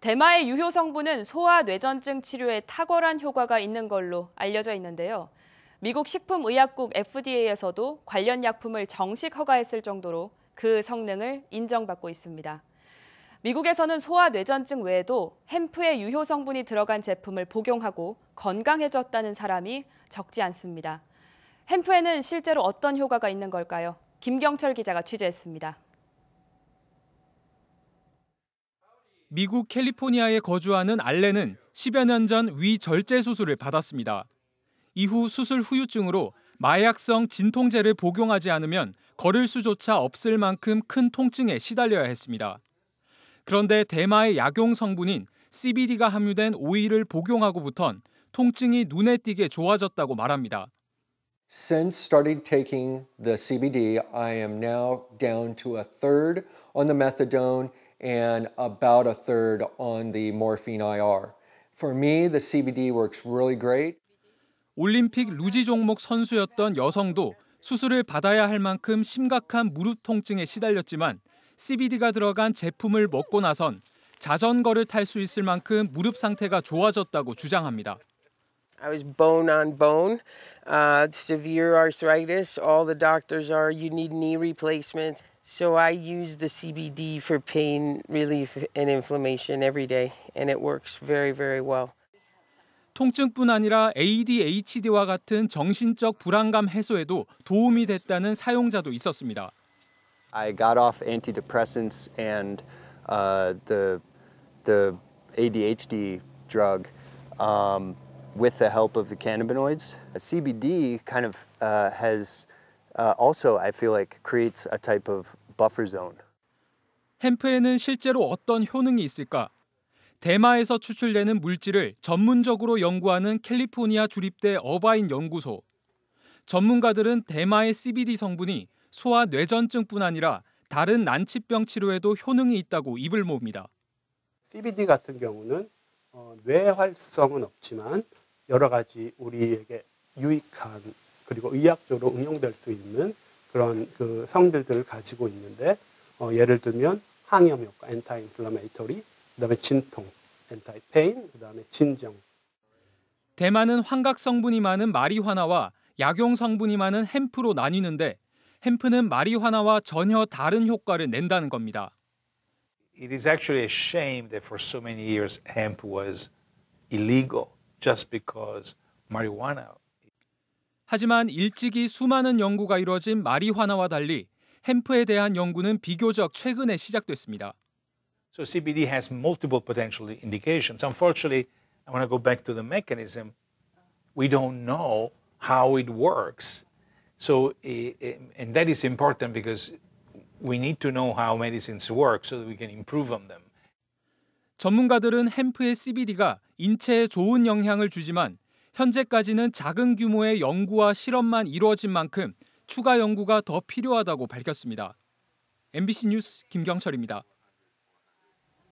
대마의 유효 성분은 소아 뇌전증 치료에 탁월한 효과가 있는 걸로 알려져 있는데요. 미국 식품의약국 FDA에서도 관련 약품을 정식 허가했을 정도로 그 성능을 인정받고 있습니다. 미국에서는 소아 뇌전증 외에도 햄프의 유효 성분이 들어간 제품을 복용하고 건강해졌다는 사람이 적지 않습니다. 햄프에는 실제로 어떤 효과가 있는 걸까요? 김경철 기자가 취재했습니다. 미국 캘리포니아에 거주하는 알렌은 10여 년 전 위절제 수술을 받았습니다. 이후 수술 후유증으로 마약성 진통제를 복용하지 않으면 걸을 수조차 없을 만큼 큰 통증에 시달려야 했습니다. 그런데 대마의 약용 성분인 CBD가 함유된 오일을 복용하고부턴 통증이 눈에 띄게 좋아졌다고 말합니다. Since s t a r t i n taking the CBD, I am now down to a third on the methadone and about a third on the morphine IR. For me, the CBD works really great. 올림픽 루지 종목 선수였던 여성도 수술을 받아야 할 만큼 심각한 무릎 통증에 시달렸지만 CBD가 들어간 제품을 먹고 나선 자전거를 탈 수 있을 만큼 무릎 상태가 좋아졌다고 주장합니다. I was bone on bone, uh, severe arthritis. All the doctors are you need knee replacements. So I use the CBD for pain relief and inflammation every day, and it works very, very well. 통증뿐 아니라 ADHD와 같은 정신적 불안감 해소에도 도움이 됐다는 사용자도 있었습니다. I got off antidepressants and uh, the the ADHD drug um, with the help of the cannabinoids. CBD kind of uh, has uh, also I feel like creates a type of buffer zone. h e 에는 실제로 어떤 효능이 있을까? 대마에서 추출되는 물질을 전문적으로 연구하는 캘리포니아 주립대 어바인 연구소. 전문가들은 대마의 CBD 성분이 소아 뇌전증뿐 아니라 다른 난치병 치료에도 효능이 있다고 입을 모읍니다 CBD 같은 경우는 어, 뇌활성은 없지만 여러 가지 우리에게 유익한 그리고 의학적으로 응용될 수 있는 그런 그 성질들을 가지고 있는데 어, 예를 들면 항염 효과, 엔타 인플라메이토리, 그다음에 진통, 엔타이 페인, 그다음에 진정. 대만은 환각 성분이 많은 마리화나와 약용 성분이 많은 햄프로 나뉘는데 햄프는 마리화나와 전혀 다른 효과를 낸다는 겁니다. It is actually a shame that for so many years hemp was illegal just because marijuana 하지만 일찍이 수많은 연구가 이뤄진 마리화나와 달리 햄프에 대한 연구는 비교적 최근에 시작됐습니다. So CBD has multiple potential indications. Unfortunately, I want to go back to the mechanism. We don't know how it works. So and that is important because we need to know how medicines work so that we can improve on them. 전문가들은 햄프의 CBD가 인체에 좋은 영향을 주지만 현재까지는 작은 규모의 연구와 실험만 이루어진 만큼 추가 연구가 더 필요하다고 밝혔습니다. MBC 뉴스 김경철입니다.